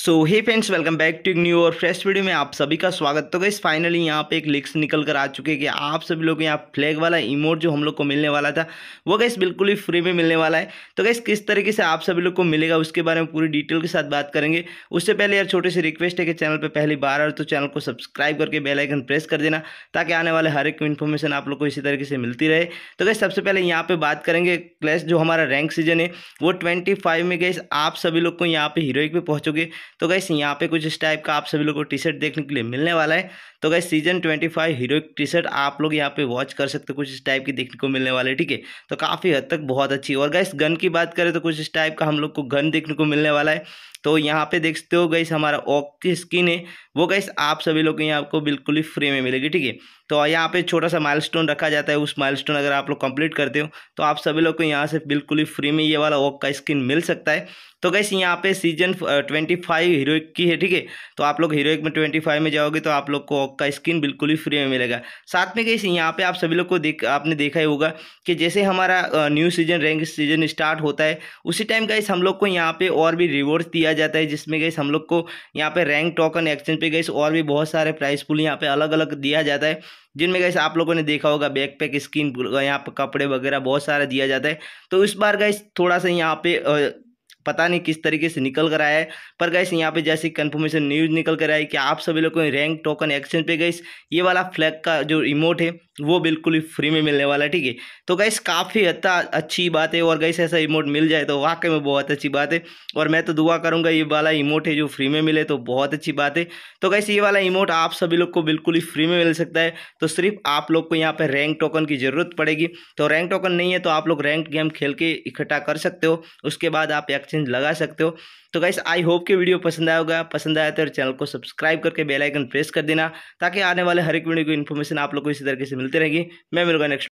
so hey friends welcome back to new और fresh video में आप सभी का स्वागत तो गई फाइनली यहाँ पे एक लिक्स निकल कर आ चुके हैं कि आप सभी लोग यहाँ फ्लैग वाला इमोट जो हम लोग को मिलने वाला था वो गैस बिल्कुल ही फ्री में मिलने वाला है तो गैस किस तरीके से आप सभी लोग को मिलेगा उसके बारे में पूरी डिटेल के साथ बात करेंगे उससे पहले यार छोटी सी रिक्वेस्ट है कि चैनल पर पहली बार आ तो चैनल को सब्सक्राइब करके बेलाइकन प्रेस कर देना ताकि आने वाले हर एक इन्फॉर्मेशन आप लोग को इसी तरीके से मिलती रहे तो गैस सबसे पहले यहाँ पर बात करेंगे क्लैश जो हमारा रैंक सीजन है वो ट्वेंटी में गैस आप सभी लोग को यहाँ पर हीरोइक पर पहुँचोगे तो गैस यहाँ पे कुछ इस टाइप का आप सभी लोग को टी शर्ट देखने के लिए मिलने वाला है तो guys season twenty five heroic T shirt आप लोग यहाँ पे वॉच कर सकते हो कुछ इस टाइप की देखने को मिलने वाले ठीक है तो काफ़ी हद तक बहुत अच्छी और गैस गन की बात करें तो कुछ इस टाइप का हम लोग को गन देखने को मिलने वाला है तो यहाँ पे देखते हो गैस हमारा ओक की स्किन है वो गैस आप सभी लोग यहाँ आपको बिल्कुल ही फ्री में मिलेगी ठीक है तो यहाँ पे छोटा सा माइलस्टोन रखा जाता है उस माइलस्टोन अगर आप लोग कंप्लीट करते हो तो आप सभी लोग को यहाँ से बिल्कुल ही फ्री में ये वाला वॉक का स्किन मिल सकता है तो गैस यहाँ पे सीजन ट्वेंटी फाइव हीरोइक की है ठीक है तो आप लोग हीरोइक में ट्वेंटी फाइव में जाओगे तो आप लोग को वॉक का स्किन बिल्कुल ही फ्री में मिलेगा साथ में गैस यहाँ पे आप सभी लोग को देख आपने देखा ही होगा कि जैसे हमारा new season rank season start होता है उसी टाइम गैस हम लोग को यहाँ पर और भी रिवॉर्ड्स दिया जाता है जिसमें गैस हम लोग को यहाँ पे रैंक टोकन एक्सचेंज पे गैस और भी बहुत सारे प्राइस पुल यहाँ पे अलग अलग दिया जाता है जिनमें गैस आप लोगों ने देखा होगा बैक पैक स्किन यहाँ पर कपड़े वगैरह बहुत सारा दिया जाता है तो इस बार गैस थोड़ा सा यहाँ पे पता नहीं किस तरीके से निकल कर आया है पर गैस यहाँ पे जैसे कंफर्मेशन न्यूज़ निकल कर आई कि आप सभी लोगों ने रैंक टोकन एक्सचेंज पे गई ये वाला फ्लैग का जो इमोट है वो बिल्कुल ही फ्री में मिलने वाला है ठीक है तो गैस काफ़ी हद तक अच्छी बात है और गैस ऐसा इमोट मिल जाए तो वाकई में बहुत अच्छी बात है और मैं तो दुआ करूंगा ये वाला इमोट है जो फ्री में मिले तो बहुत अच्छी बात है तो गैस ये वाला इमोट आप सभी लोग को बिल्कुल ही फ्री में मिल सकता है तो सिर्फ आप लोग को यहाँ पर रैंक टोकन की ज़रूरत पड़ेगी तो रैंक टोकन नहीं है तो आप लोग रैंक गेम खेल के इकट्ठा कर सकते हो उसके बाद आप एक्सचेंज लगा सकते हो तो गाइस आई होप कि वीडियो पसंद आया होगा पसंद आया तो चैनल को सब्सक्राइब करके बेल आइकन प्रेस कर देना ताकि आने वाले हर एक वीडियो की इन्फॉर्मेशन आप लोग को इसी तरीके से मिलती रहेगी मैं मिलूंगा नेक्स्ट